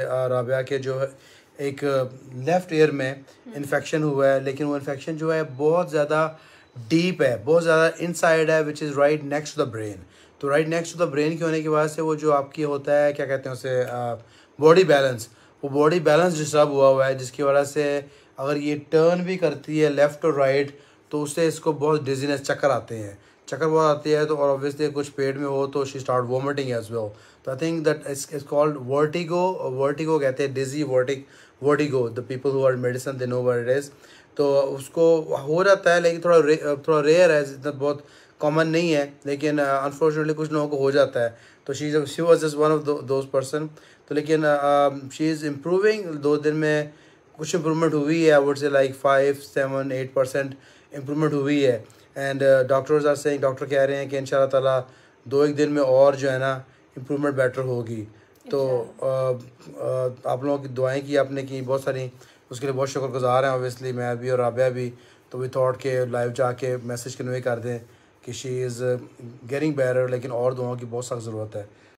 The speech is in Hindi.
राबिया के जो है एक लेफ़्ट ईयर में इन्फेक्शन हम्म। हुआ है लेकिन वो इन्फेक्शन जो है बहुत ज़्यादा डीप है बहुत ज़्यादा इनसाइड है which is right next to the brain तो right next to the brain के होने की वजह से वो जो आपकी होता है क्या कहते हैं उसे बॉडी बैलेंस वो बॉडी बैलेंस डिस्टर्ब हुआ हुआ है जिसकी वजह से अगर ये टर्न भी करती है लेफ़्ट और राइट तो उससे इसको बहुत डिजीनेस चक्कर आते हैं चक्कर बहुत आती है तो और ऑब्वियसली कुछ पेट में हो तो she start vomiting as well तो I think that is called vertigo vertigo कहते हैं डिजी वर्टिक vertigo the people who are medicine they know वर्ट इज तो उसको हो जाता है लेकिन थोड़ा रे, थोड़ा रेयर है इतना बहुत कॉमन नहीं है लेकिन अनफॉर्चुनेटली uh, कुछ लोगों को हो जाता है तो she she was just one of those person तो लेकिन शी इज़ इम्प्रूविंग दो दिन में कुछ इम्प्रूवमेंट हुई है वुड से like five seven eight percent improvement हुई है and doctors are saying doctor कह रहे हैं कि इन ताला दो एक दिन में और जो है ना इम्प्रूवमेंट बेटर होगी तो आ, आ, आप लोगों की दुआएं की आपने की बहुत सारी उसके लिए बहुत शुक्रगुजार हैं ओबियसली मैं भी और राबिया भी तो वी थॉट के लाइव जाके मैसेज कन्वे कर दें कि शी इज़ गेटिंग बैर लेकिन और दुआओं की बहुत सख्त ज़रूरत है